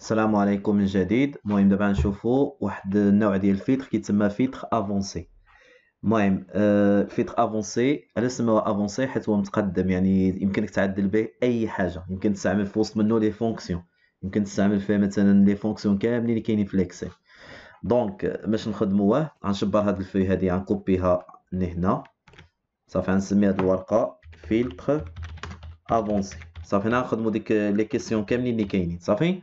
السلام عليكم من جديد المهم دابا نشوفوا واحد النوع ديال الفيتر كيتسمى فيتر افونسي المهم الفيتر آه، افونسي علاش سموه افونسي حيت هو متقدم يعني يمكنك تعدل به اي حاجه يمكن تستعمل في وسط منه لي فونكسيون يمكن تستعمل فيه مثلا لي فونكسيون كاملين اللي كاينين في دونك باش نخدموه غنشبر هاد الفي هادي غنكوبيها لهنا صافي غنسمي هاد الورقه فيلتر افونسي صافي هنا غنخدمو ديك لي كيسيون كاملين اللي كاينين صافي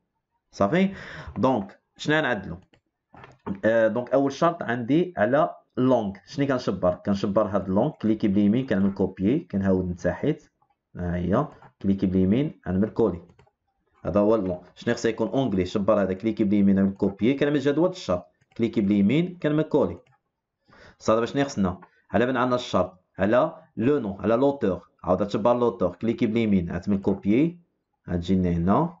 صافي دونك شنو غنعدلو آه، دونك اول شرط عندي على لونغ شنو كنشبر كنشبر هاد لونغ كليكي باليمين كنعمل كوبيي كنهاود من تحت ها هي كليكي باليمين نعمل كولي هذا هو لونغ شنو خصها يكون اونغلي شبر هذا كليكي باليمين نعمل كوبي كنعمل جدول الشرط كليكي باليمين كنعمل كولي صافي دابا شنو خصنا على بان عندنا الشرط على لو نو على لوتور عاود تشبر لوتور كليكي باليمين غتعمل كوبيي غتجي هنا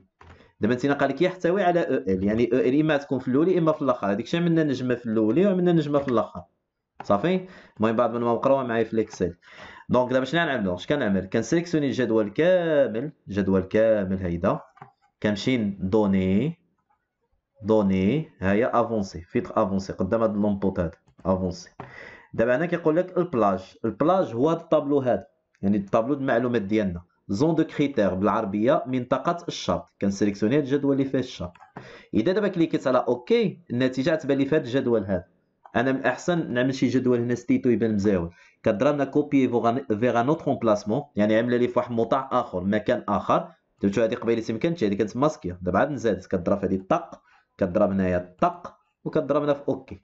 دابا انت قال لك يحتوي على او ال يعني او ال اما تكون في الاولي اما في الاخر هذيك الشيء عملنا نجمه في الاولي وعملنا نجمه في الاخر صافي المهم بعد ما مقروه معايا في الاكسل دونك دابا شنو غنعملو اش كنعمل كنسيليكسيوني الجدول كامل جدول كامل هيدا كنمشي دوني دوني هيا افونسي فيتر افونسي قدام هاد اللومبوط هاد افونسي دابا هنا كيقول لك البلاج البلاج هو هاد الطابلو هذا يعني الطابلو المعلومات ديالنا زون دو كريتير بالعربيه منطقه الشرط كنسليكسيوني هاد الجدول اللي فيه الشرط اذا دابا كليكيت على اوكي النتيجه تبان لي في هاد الجدول هذا انا من الاحسن نعمل شي جدول هنا ستيتو يبان مزاول كضرب لنا كوبي فيغ ان اوتر بلاسمون يعني عامله لي في واحد الموضع اخر مكان اخر درتو هذه قبيله ما كانتش هذه كانت ماسكيه دابا عاد نزادت كضرب هذه الطق كضرب هنايا الطق وكضرب هنا في اوكي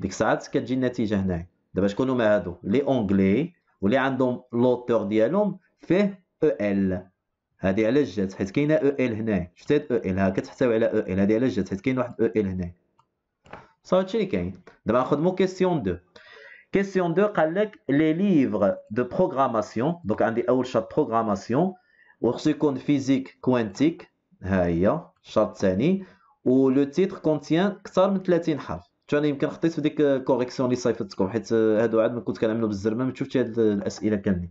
ديك الساعات كتجي النتيجه هنايا دابا شكون هما هادو لي اونغلي واللي عندهم لوتور ديالهم فيه او ال هذه علاش جات حيت كاينه او ال هنا شفت هاد او ال ها كتحتوي على او ال هذه علاش جات حيت كاين واحد او ال هنا صافي هادشي اللي كاين دابا مو كيسيون 2 كيسيون 2 قال لك لي ليفغ دو بروغراماسيون دونك عندي اول شرط بروغراماسيون وخصو يكون فيزيك كوانتيك ها هي الشرط الثاني و لو تيتر كونتيان اكثر من 30 حرف انا يمكن خطيت في ديك الكوريكسيون اللي صيفطتكم حيت هادو عاد ما كنت كنعملو بالزرمه ما شفتش هاد الاسئله كاملين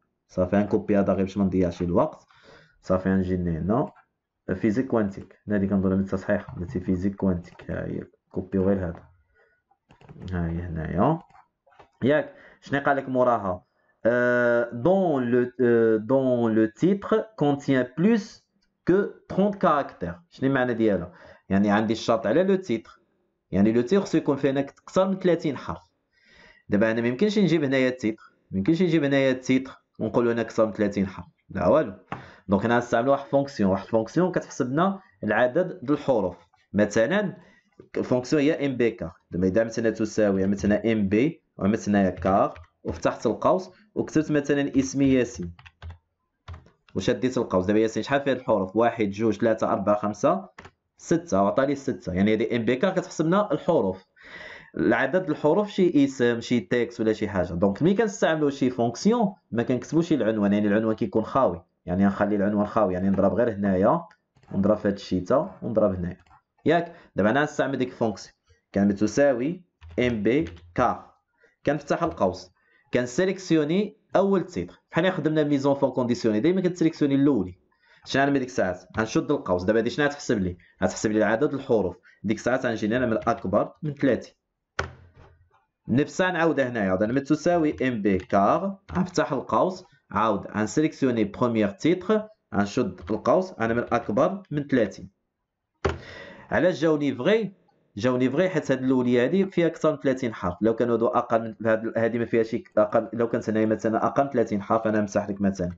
صافي غنكوبي هذا غير باش ما نضيعش الوقت صافي غنجي لهنا فيزيك كوانتيك هذه كنظن من التصحيح ماشي فيزيك كوانتيك ها هي كوبي غير هذا ها هي هنايا ياك شنو قال لك موراها دون لو دون لو dont كونتيان بلوس كو 30 كاركتر شنو المعنى ديالها يعني عندي الشرط على لو تيتر يعني لو تيتر خصو يكون فيه اكثر من 30 حرف دابا انا ما يمكنش نجيب هنايا التيتر ما يمكنش نجيب هنايا التيتر ونقولوا انا اكثر من 30 حرف لا والو دونك هنا نستعملوا واحد فونكسيون واحد فونكسيون كتحسب لنا العدد ديال الحروف مثلا فونكسيون هي ام بي كار دابا اذا مثلا تساوي مثلا ام بي وعملت كار وفتحت القوس وكتبت مثلا اسمي ياسين وشديت القوس دابا ياسين شحال فيها الحروف واحد جوج ثلاثة أربعة خمسة ستة وعطاني ستة يعني هذه ام بي كار كتحسب لنا الحروف العدد الحروف شي اسم شي تيكست ولا شي حاجه دونك ملي كنستعملوا شي فونكسيون ما كنكتبوش العنوان يعني العنوان كيكون خاوي يعني نخلي العنوان خاوي يعني نضرب غير هنايا ونضرب في هاد الشيتا ونضرب هنايا ياك دابا انا نستعمل ديك الفونكسيون كانت تساوي ام بي كار كنفتح القوس كنسيليكسيوني اول تيتر بحال خدمنا ميزون فون كونديسيوني ديما كتسيليكسيوني الاولي شنو غنعمل ديك الساعات غنشد القوس دابا هادي شنو غتحسب لي غتحسب لي عدد الحروف ديك الساعات غنجي نعمل اكبر من 30 نفسها نعاودها هنايا دابا تساوي ام بي كار غنفتح القوس عاود غنسيليكسيوني بروميير تيتر غنشد القوس انا من اكبر من 30 علاش جاوني فغي جاوني فغي حيت هاد الاوليه هادي فيها اكثر من 30 حرف لو كانوا هادو اقل من هادي ما فيهاش اقل لو كانت هنايا مثلا اقل من 30 حرف انا نمسح لك مثلا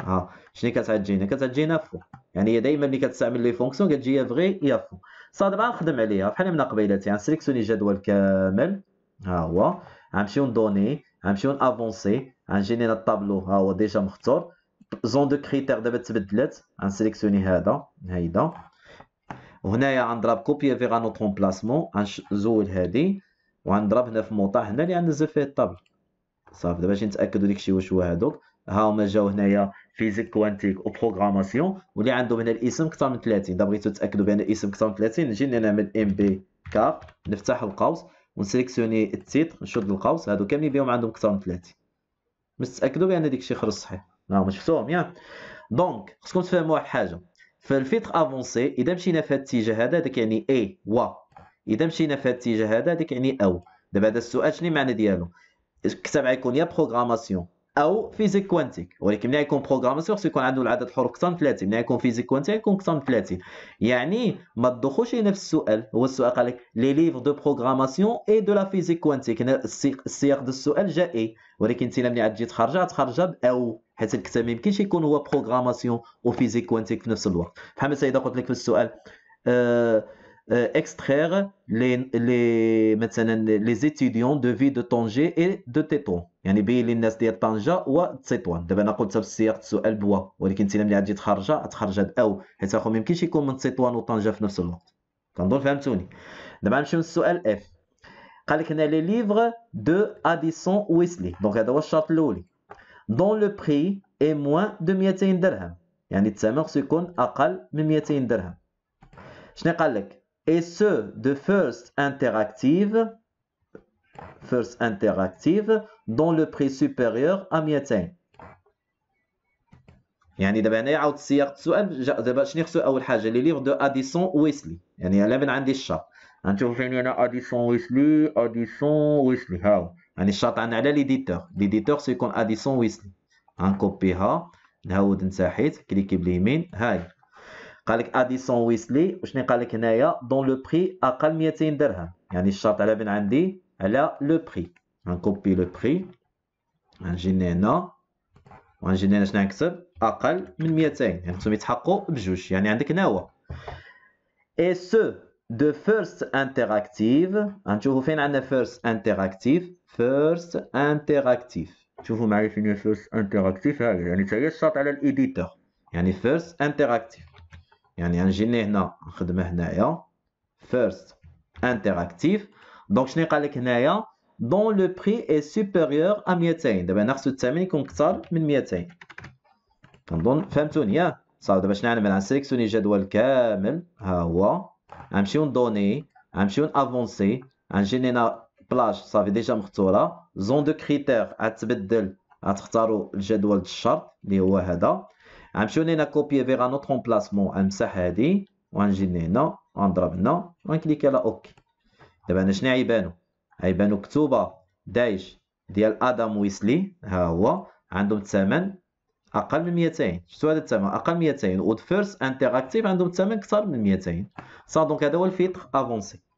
ها شنو كتعجينا كتعجينا فو يعني هي دائما ملي كتستعمل لي فونكسيون كتجي يا فغي يا فو صافي دابا غنخدم عليها بحال من قبيلتي غنسيليكسيوني جدول كامل ها هو غنمشيو ندوني غنمشيو نافونسي غنجيني الطابلو ها هو ديجا مختار زون دو كريتير دابا تبدلات غنسيليكسيوني هذا هيدا وهنايا غنضرب كوبي في ان اوتر غنزول هادي وغنضرب هنا في موطا هنا اللي غنزل فيه الطابل صافي دابا باش نتاكدوا داكشي واش هو هادوك ها هما جاو هنايا فيزيك كوانتيك وبروغراماسيون واللي عندهم هنا الاسم اكثر من 30 دابا بغيتو تتاكدوا بان الاسم اكثر من 30 نجي نعمل ام بي كاب نفتح القوس ونسيليكسيوني التيتر نشد القوس هادو كاملين بهم عندهم اكثر من 30 باش تتاكدوا بان يعني داك الشيء خرج صحيح راهم شفتوهم ياك دونك خصكم تفهموا واحد الحاجه الفيتر افونسي اذا مشينا في هذا الاتجاه هذا داك يعني اي و اذا مشينا في هذا الاتجاه هذا داك يعني او دابا هذا السؤال شنو المعنى ديالو الكتاب غيكون يا بروغراماسيون او فيزيك كوانتيك ولكن ملي يكون بروغراماسيون خصو يكون عنده العدد الحروف اكثر من 30 ملي يكون فيزيك كوانتيك يكون اكثر من 30 يعني ما تدخلش في السؤال هو السؤال قال لك لي ليفر دو بروغراماسيون اي دو لا فيزيك كوانتيك هنا السياق ديال السؤال جاء اي ولكن انت ملي تجي تخرجها تخرجها باو حيت الكتاب يمكنش يكون هو بروغراماسيون وفيزيك كوانتيك في نفس الوقت بحال مثلا اذا قلت لك في السؤال أه euh, extraire les, les, les étudiants de vie de Tanger et de تطوان يعني بين الناس ديال طنجه وتطوان دابا انا قلت في سياق السؤال بوا ولكن انت ملي غادي تخرجها تخرجها او حيت اخو ما يمكنش يكون من تطوان وطنجه في نفس الوقت كنظن فهمتوني دابا نمشيو للسؤال اف قال لك هنا لي ليفغ دو اديسون ويسلي دونك هذا هو الشرط الاولي دون لو بري اي موان دو 200 درهم يعني الثمن خصو يكون اقل من 200 درهم شنو قال لك et ceux de First Interactive, First Interactive dont le prix supérieur à 200 يعني دابا هنايا عاود السياق السؤال دابا شنو خصو اول حاجه لي ليفر دو اديسون ويسلي يعني انا من عندي الشاط غنشوف فين هنا اديسون ويسلي اديسون ويسلي ها يعني الشاط عندنا على ليديتور ليديتور سيكون اديسون ويسلي غنكوبيها نعاود نتاع حيت كليكي باليمين هاي قال لك اديسون ويسلي وشني قال لك هنايا دون لو بري اقل 200 درهم يعني الشرط على بين عندي على لو بري غنكوبي لو بري غنجي هنا وغنجي هنا شنو نكتب اقل من 200 يعني خصهم يتحققوا بجوج يعني عندك هنا هو اي سو دو فيرست انتراكتيف غنشوفوا فين عندنا فيرست انتراكتيف فيرست انتراكتيف شوفوا معايا فين هي فيرست انتراكتيف هذا يعني تاهي هي الشرط على الايديتور يعني فيرست انتراكتيف يعني غنجي هنا نخدم هنايا فيرست انتراكتيف دونك شنو قال لك هنايا دون لو بري اي سوبيريور ا 200 دابا انا خصو الثمن يكون اكثر من 200 كنظن فهمتوني ياك اه. صافي دابا شنو نعمل غنسيليكسيوني الجدول كامل ها هو غنمشيو ندوني غنمشيو نافونسي غنجيني هنا بلاج صافي ديجا مختوره زون دو كريتير غتبدل غتختاروا الجدول الشرط اللي هو هذا غنمشيو لينا كوبي فيغ ان اوتر امبلاسمون غنمسح هادي وغنجي لهنا وغنضرب هنا وغنكليكي على اوكي دابا انا شنو عيبانو عيبانو كتوبه دايش ديال ادم ويسلي ها هو عندهم الثمن اقل من 200 شفتوا هذا الثمن اقل من 200 و فيرست انتراكتيف عندهم الثمن اكثر من 200 صا دونك هذا هو الفيتر افونسي